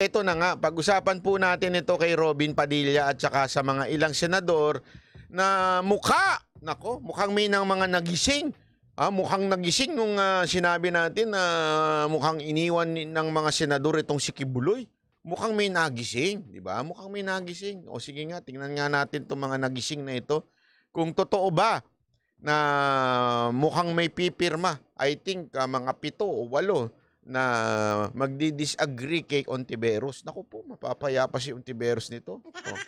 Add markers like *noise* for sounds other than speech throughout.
Ito na nga, pag-usapan po natin ito kay Robin Padilla at saka sa mga ilang senador na mukha, nako, mukhang may ng mga nagising. Ah, mukhang nagising nung ah, sinabi natin na mukhang iniwan ng mga senador itong si Kibuloy. Mukhang may nagising, di ba? Mukhang may nagising. O sige nga, tingnan nga natin itong mga nagising na ito. Kung totoo ba na mukhang may pipirma, I think ah, mga pito o walo na magdi-disagree kay Ontiveros. Naku po, mapapayapa si Ontiveros nito. Oh.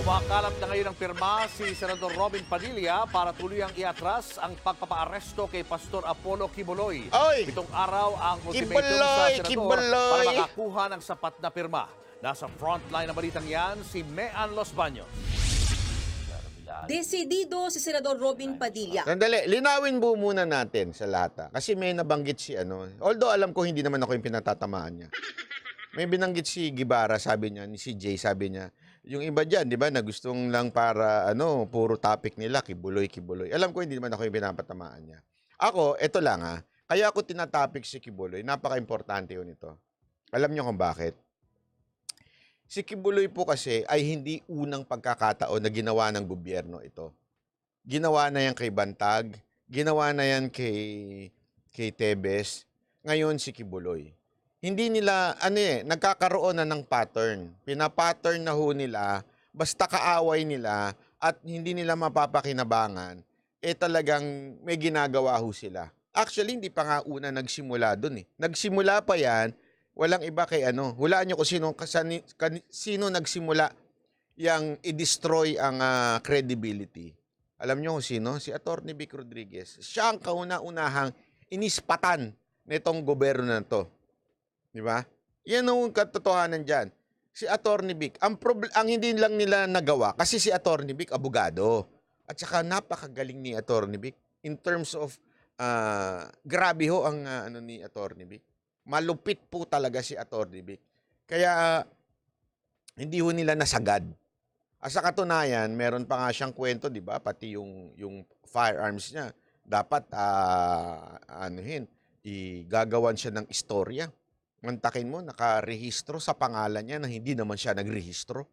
Kumakalap na ngayon ang pirma si Senador Robin Padilla para tuluyang iatras ang pagpapaaresto kay Pastor Apollo Kibuloy. Oy! Pitong araw ang ultimatum sa Senador Kibuloy! para makakuha ng sapat na pirma. Nasa frontline na balitang yan, si Mean Los Baños. Desidido si Senador Robin Padilla. Sandali, linawin po muna natin sa lahat. Kasi may nabanggit si ano. Although alam ko hindi naman ako yung pinatatamaan niya. May binanggit si Gibara, sabi niya, ni si Jay, sabi niya, yung iba dyan, di ba, na gustong lang para, ano, puro topic nila, kibuloy, kibuloy. Alam ko, hindi naman ako yung pinapatamaan niya. Ako, ito lang ha, ah. kaya ako tinatopic si Kibuloy, napaka-importante yun ito. Alam niyo kung bakit? Si Kibuloy po kasi ay hindi unang pagkakataon na ginawa ng gobyerno ito. Ginawa na yan kay Bantag, ginawa na yan kay, kay Tebes, ngayon si Kibuloy. Hindi nila, ano eh, nagkakaroon na ng pattern. Pinapattern na ho nila, basta kaaway nila at hindi nila mapapakinabangan, eh talagang may ginagawa ho sila. Actually, hindi pa nga una nagsimula doon eh. Nagsimula pa yan walang iba kay ano. Hulaan nyo kung sino, kasani, kan, sino nagsimula yang i-destroy ang uh, credibility. Alam nyo kung sino? Si Attorney Vic Rodriguez. Siya ang kauna-unahang inispatan nitong gobyerno na to. Di ba? Yan ang katotohanan dyan. Si Attorney Vic, ang, ang hindi lang nila nagawa, kasi si Attorney Vic, abogado. At saka napakagaling ni Attorney Vic in terms of uh, grabe ho ang uh, ano ni Attorney Vic. Malupit po talaga si Atty. Vic. Kaya hindi ho nila nasagad. At sa katunayan, meron pa nga siyang kwento, 'di ba? Pati yung yung firearms niya dapat uh, anuhin, igagawan siya ng istorya. Mantakin mo nakarehistro sa pangalan niya na hindi naman siya nagrehistro.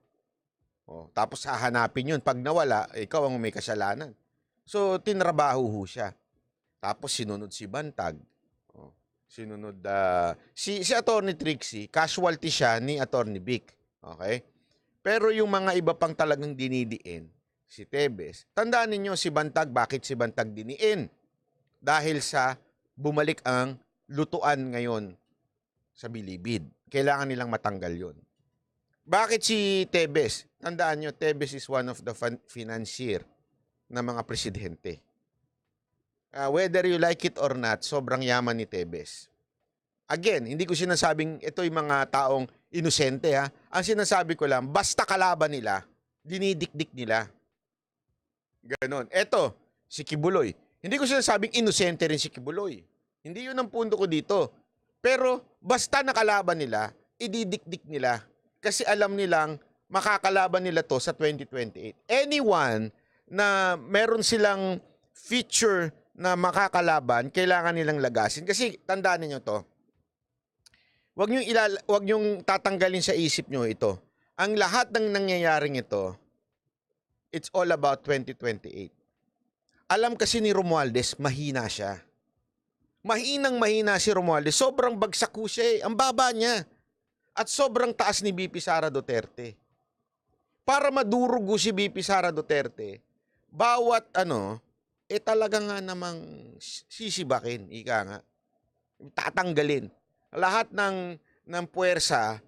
Oh, tapos hahanapin 'yun pag nawala, ikaw ang may kasalanan. So tinrabaho ho siya. Tapos sinunod si Bantag sinunod uh, si si Attorney Trixie, casualty siya ni Attorney Vic. Okay? Pero yung mga iba pang talagang dinidiin, si Tebes, tandaan ninyo si Bantag, bakit si Bantag diniin? Dahil sa bumalik ang lutuan ngayon sa bilibid. Kailangan nilang matanggal yon. Bakit si Tebes? Tandaan nyo, Tebes is one of the financier ng mga presidente uh, whether you like it or not, sobrang yaman ni Tebes. Again, hindi ko sinasabing ito yung mga taong inosente ha. Ang sinasabi ko lang, basta kalaban nila, dinidikdik nila. Ganon. Eto, si Kibuloy. Hindi ko sinasabing inosente rin si Kibuloy. Hindi yun ang punto ko dito. Pero basta nakalaban nila, ididikdik nila. Kasi alam nilang makakalaban nila to sa 2028. Anyone na meron silang feature na makakalaban, kailangan nilang lagasin. Kasi tandaan niyo to. Huwag niyo ilal wag niyo tatanggalin sa isip niyo ito. Ang lahat ng nangyayaring ito, it's all about 2028. Alam kasi ni Romualdez, mahina siya. Mahinang mahina si Romualdez. Sobrang bagsak ko siya eh. Ang baba niya. At sobrang taas ni BP Sara Duterte. Para madurugo si BP Sara Duterte, bawat ano, eh talaga nga namang sisibakin, ika nga. Tatanggalin. Lahat ng, ng puwersa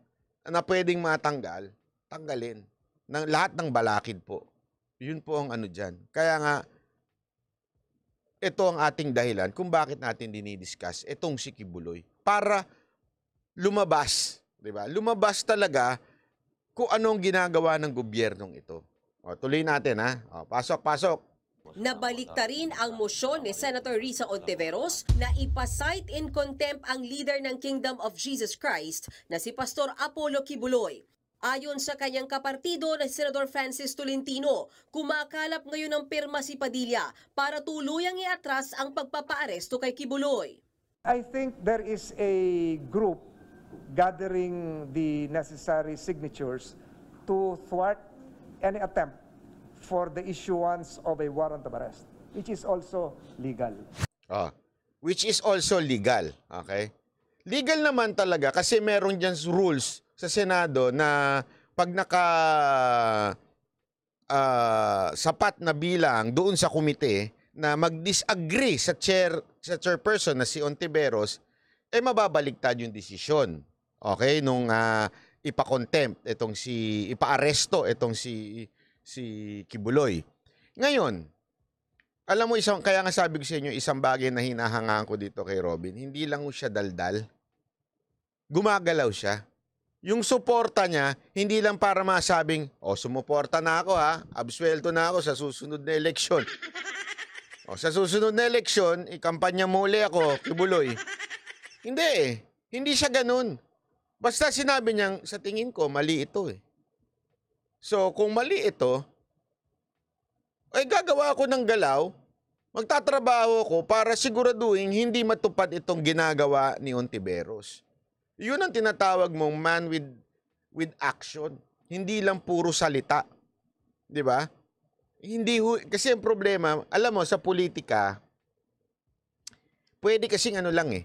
na pwedeng matanggal, tanggalin. Ng, lahat ng balakid po. Yun po ang ano dyan. Kaya nga, ito ang ating dahilan kung bakit natin dinidiscuss itong si Kibuloy para lumabas, 'di ba? Lumabas talaga kung anong ginagawa ng gobyernong ito. O, tuloy natin ha. O, pasok, pasok. Nabalikta rin ang motion ni Senator Risa Ontiveros na ipasite in contempt ang leader ng Kingdom of Jesus Christ na si Pastor Apollo Kibuloy. Ayon sa kanyang kapartido na si Senador Francis Tolentino, kumakalap ngayon ng pirma si Padilla para tuluyang iatras ang pagpapaaresto kay Kibuloy. I think there is a group gathering the necessary signatures to thwart any attempt for the issuance of a warrant of arrest, which is also legal. Ah, which is also legal. Okay? Legal naman talaga kasi meron diyan rules sa Senado na pag naka uh, sapat na bilang doon sa komite na mag-disagree sa chair sa chairperson na si Ontiveros eh mababaligtad yung desisyon. Okay, nung uh, ah, ipa-contempt itong si ipa-aresto itong si si Kibuloy. Ngayon, alam mo isang kaya nga sabi ko sa inyo isang bagay na hinahangaan ko dito kay Robin, hindi lang siya daldal. Gumagalaw siya. Yung suporta niya, hindi lang para masabing, o oh, sumuporta na ako ha, absuelto na ako sa susunod na eleksyon. o, sa susunod na eleksyon, ikampanya mo uli ako, kibuloy. Hindi eh. Hindi siya ganun. Basta sinabi niyang, sa tingin ko, mali ito eh. So, kung mali ito, ay gagawa ako ng galaw, magtatrabaho ko para siguraduhin hindi matupad itong ginagawa ni Ontiveros. Yun ang tinatawag mong man with, with action. Hindi lang puro salita. Di ba? Hindi ho, kasi ang problema, alam mo, sa politika, pwede kasing ano lang eh,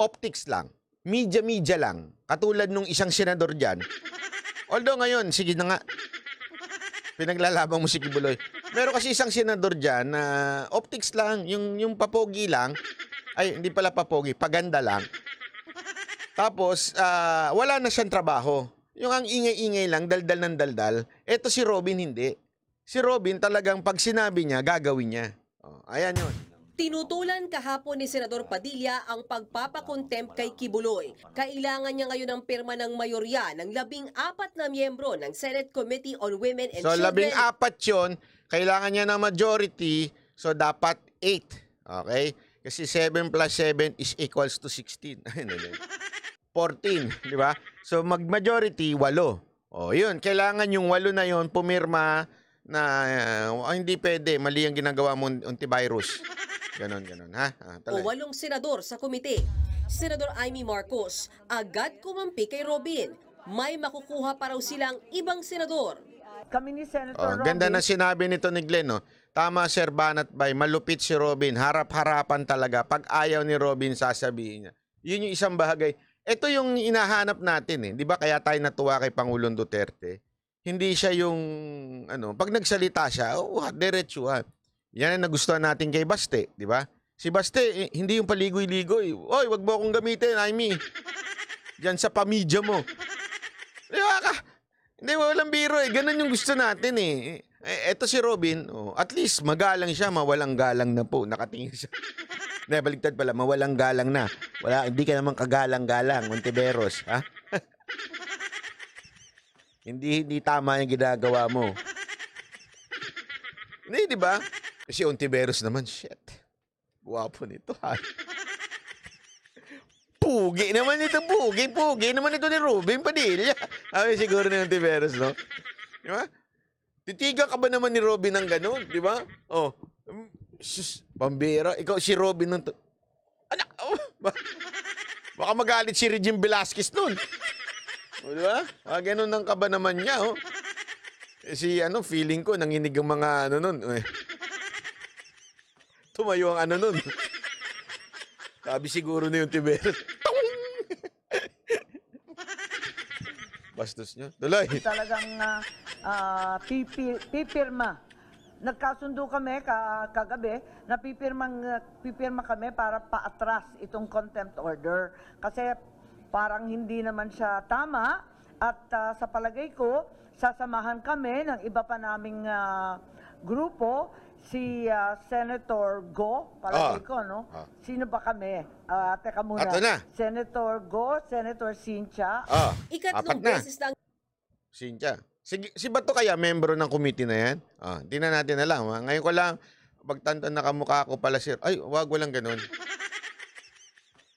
optics lang, media-media lang, katulad nung isang senador dyan, Although ngayon, sige na nga. *laughs* Pinaglalabang mo si Kibuloy. Meron kasi isang senador dyan na optics lang, yung, yung papogi lang. Ay, hindi pala papogi, paganda lang. Tapos, uh, wala na siyang trabaho. Yung ang ingay-ingay lang, daldal ng daldal. Eto si Robin hindi. Si Robin talagang pag sinabi niya, gagawin niya. Oh, ayan yun. Tinutulan kahapon ni Senador Padilla ang pagpapakontempt kay Kibuloy. Kailangan niya ngayon ang pirma ng mayorya ng labing apat na miyembro ng Senate Committee on Women and so, Children. So labing apat yun, kailangan niya ng majority, so dapat eight. Okay? Kasi 7 plus 7 is equals to 16. 14, *laughs* di ba? So mag-majority, 8. O yun, kailangan yung 8 na yun pumirma na uh, hindi pwede, mali ang ginagawa mo antivirus. Ganon, ganon, ha? Ah, O walong senador sa komite. Senador Amy Marcos, agad kumampi kay Robin. May makukuha pa raw silang ibang senador. Kami ni Senator oh, Robin. Ganda na sinabi nito ni Glenn, no? Tama, Sir Banat Bay, malupit si Robin. Harap-harapan talaga. Pag ayaw ni Robin, sasabihin niya. Yun yung isang bahagay. Ito yung inahanap natin, eh. Di ba kaya tayo natuwa kay Pangulong Duterte? Hindi siya yung, ano, pag nagsalita siya, oh, diretsuhan yan ang nagustuhan natin kay Baste, di ba? Si Baste, eh, hindi yung paligoy-ligoy. Oy, wag mo akong gamitin, Aimee. Diyan sa pamidya mo. Di ba ka? Hindi, walang biro eh. Ganun yung gusto natin eh. Eh, eto si Robin, oh, at least magalang siya, mawalang galang na po. Nakatingin siya. Hindi, baligtad pala, mawalang galang na. Wala, hindi ka naman kagalang-galang, Monteveros, ha? hindi, hindi tama yung ginagawa mo. Hindi, di ba? Si Ontiveros naman, shit. Guwapo nito, ha? *laughs* pugi naman ito, pugi, pugi naman ito ni Ruben Padilla. Sabi siguro ni Ontiveros, no? Di ba? Titiga ka ba naman ni Robin ng ganun, di ba? Oh, mm, sus, pambira. Ikaw si Robin ng... To- Anak, oh, *laughs* ba- baka magalit si Regine Velasquez nun. O, oh, di ba? Ah, ganun ng kaba naman niya, oh. Eh, Si, ano, feeling ko, nanginig ang mga, ano nun. Eh. Tumayo ang ano nun. Sabi siguro na yung Tiberet. Bastos nyo. Dulay. Talagang ah, ah, pipirma. Nagkasundo kami ka, kagabi na pipirmang, pipirma kami para paatras itong contempt order. Kasi parang hindi naman siya tama at ah, sa palagay ko, sasamahan kami ng iba pa naming ah, grupo si uh, Senator Go, parang oh. Ah. ko, no? Oh. Sino ba kami? Uh, teka muna. Ato na. Senator Go, Senator Sincha. Oh. Ikatlong Apat na. beses na. Sincha. Si, si Bato kaya membro ng committee na yan? Ah, hindi na natin alam. Ha? Ngayon ko lang, pagtanto na kamukha ko pala sir. Ay, wag walang ganun.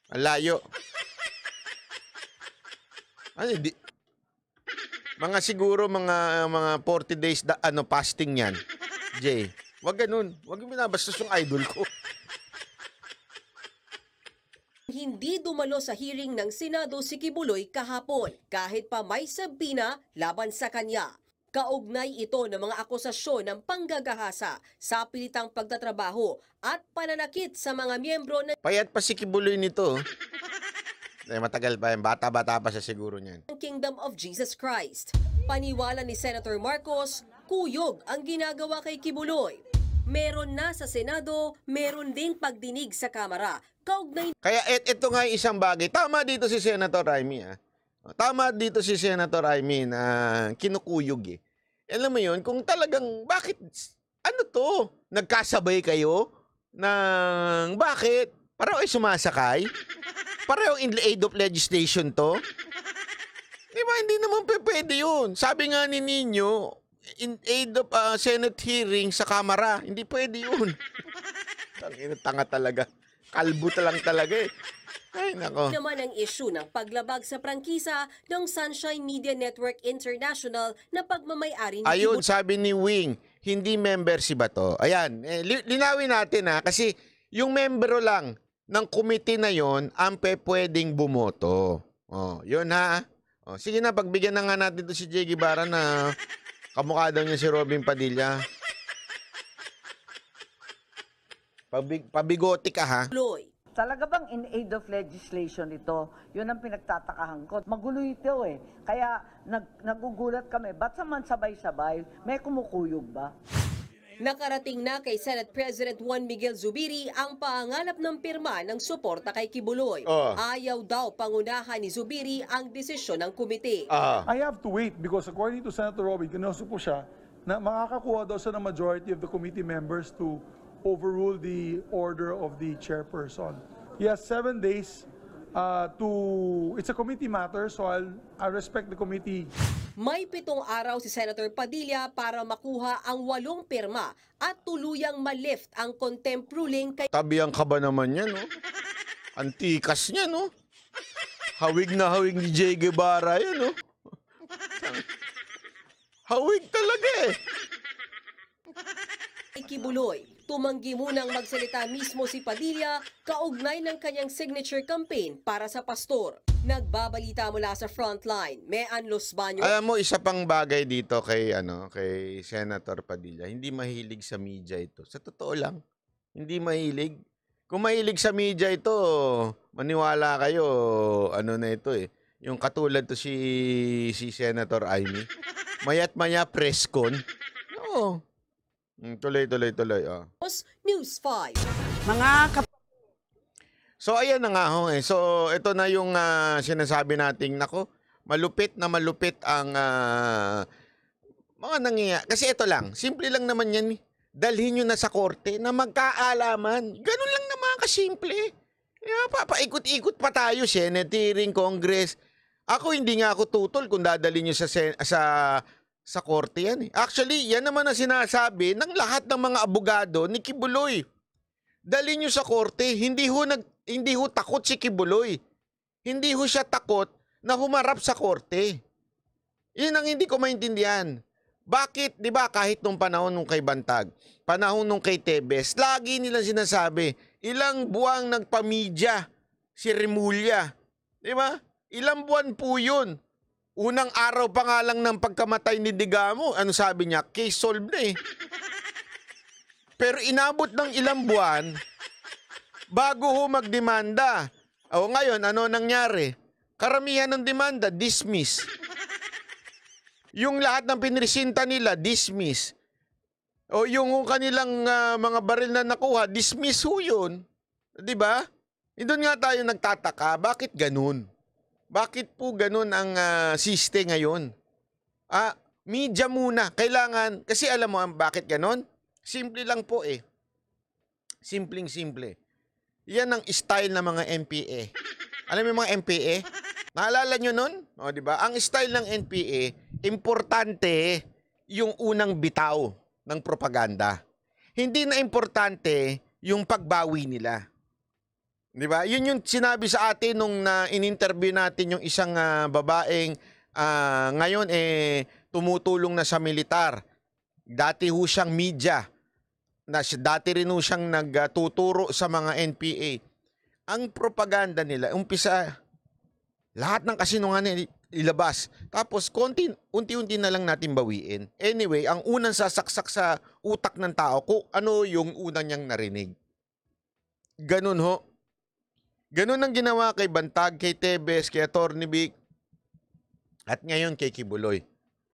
Ang layo. Ano, di, mga siguro mga mga 40 days da, ano fasting yan. Jay. Wag ganun. Wag yung binabastos yung idol ko. Hindi dumalo sa hearing ng Senado si Kibuloy kahapon kahit pa may sabina laban sa kanya. Kaugnay ito ng mga akusasyon ng panggagahasa sa pilitang pagtatrabaho at pananakit sa mga miyembro ng... Payat pa si Kibuloy nito. Eh, matagal pa yan. Bata-bata pa siya siguro niyan. Kingdom of Jesus Christ. Paniwala ni Senator Marcos, kuyog ang ginagawa kay Kibuloy meron na sa Senado, meron ding pagdinig sa Kamara. Kaugnay... Kaya et, ito nga isang bagay. Tama dito si Senator Raimi. Ah. Oh, tama dito si Senator Raimi na kinukuyog eh. Alam mo yon kung talagang bakit, ano to, nagkasabay kayo Nang bakit? Pareho ay sumasakay? Pareho in aid of legislation to? Di ba, hindi naman pwede yun. Sabi nga ni Nino, in aid of uh, Senate hearing sa Kamara. Hindi pwede yun. *laughs* Tangina, tanga talaga. Kalbo talang talaga eh. Ay, nako. Naman ang issue ng paglabag sa prangkisa ng Sunshine Media Network International na pagmamayari ni Ayun, Ibu- sabi ni Wing, hindi member si Bato. Ayan, eh, linawin natin ha, kasi yung membro lang ng committee na yon ang pe pwedeng bumoto. Oh, yun ha. Oh, sige na, pagbigyan na nga natin to si Jay Guevara na Kamukha daw niya si Robin Padilla. Pabig, pabigote ka ha. Loy. Talaga bang in aid of legislation ito? Yun ang pinagtatakahan ko. Magulo ito eh. Kaya nag, nagugulat kami. Ba't saman sabay-sabay? May kumukuyog ba? Nakarating na kay Senate President Juan Miguel Zubiri ang paanganap ng pirma ng suporta kay Kibuloy. Uh. Ayaw daw pangunahan ni Zubiri ang desisyon ng komite. Uh. I have to wait because according to Senator Robin, kinuso po siya na makakakuha daw sa majority of the committee members to overrule the order of the chairperson. He has seven days uh, to... It's a committee matter, so I'll, I'll respect the committee may pitong araw si Senator Padilla para makuha ang walong pirma at tuluyang malift ang contempt ruling kay... Tabiang ka ba naman yan, no? Antikas niya, no? Hawig na hawig ni Jay Guevara yan, no? Hawig talaga eh. Kibuloy. Tumanggi munang magsalita mismo si Padilla kaugnay ng kanyang signature campaign para sa pastor. Nagbabalita mula sa frontline, Mean Los Baños. Alam mo, isa pang bagay dito kay, ano, kay Senator Padilla, hindi mahilig sa media ito. Sa totoo lang, hindi mahilig. Kung mahilig sa media ito, maniwala kayo, ano na ito eh. Yung katulad to si, si Senator Amy. Mayat maya press con. Oo. Mm, tuloy, tuloy, tuloy. Oh. News 5. Mga kap- So ayan na nga ho eh. So ito na yung ah, sinasabi nating nako, malupit na malupit ang ah, mga nangyayari. Kasi ito lang, simple lang naman yan. eh. Dalhin nyo na sa korte na magkaalaman. Ganun lang naman kasimple. Yeah, papaikot-ikot pa tayo, Senate hearing, Congress. Ako hindi nga ako tutol kung dadalhin nyo sa, sen- sa sa korte yan eh. Actually, yan naman ang sinasabi ng lahat ng mga abogado ni Kibuloy. Dali nyo sa korte, hindi ho, nag, hindi ho takot si Kibuloy. Hindi ho siya takot na humarap sa korte. Yun ang hindi ko maintindihan. Bakit, di ba, kahit nung panahon nung kay Bantag, panahon nung kay Tebes, lagi nilang sinasabi, ilang buwang nagpamidya si Remulla. Di ba? Ilang buwan po yun. Unang araw pa nga lang ng pagkamatay ni Digamo, ano sabi niya, case solved na eh. *laughs* Pero inabot ng ilang buwan bago ho magdemanda. O ngayon, ano nangyari? Karamihan ng demanda, dismiss. Yung lahat ng pinresinta nila, dismiss. O yung kanilang uh, mga baril na nakuha, dismiss ho yun. 'Di ba? Doon nga tayo nagtataka, bakit ganun? Bakit po ganun ang uh, siste ngayon? Ah, media muna. Kailangan, kasi alam mo ang bakit ganun? Simple lang po eh. Simpleng-simple. Yan ang style ng mga MPA. Alam mo yung mga MPA? Naalala nyo nun? O, di ba? Ang style ng NPA, importante yung unang bitaw ng propaganda. Hindi na importante yung pagbawi nila. Di ba? Yun yung sinabi sa atin nung na in-interview natin yung isang uh, babaeng uh, ngayon eh tumutulong na sa militar. Dati ho siyang media. Na, dati rin ho siyang nagtuturo sa mga NPA. Ang propaganda nila, umpisa, lahat ng kasinungahan ilabas. Tapos konti, unti-unti na lang natin bawiin. Anyway, ang unang sasaksak sa utak ng tao ko ano yung unang niyang narinig. Ganun ho Ganun ang ginawa kay Bantag, kay Tebes, kay Atty. Vic, at ngayon kay Kibuloy.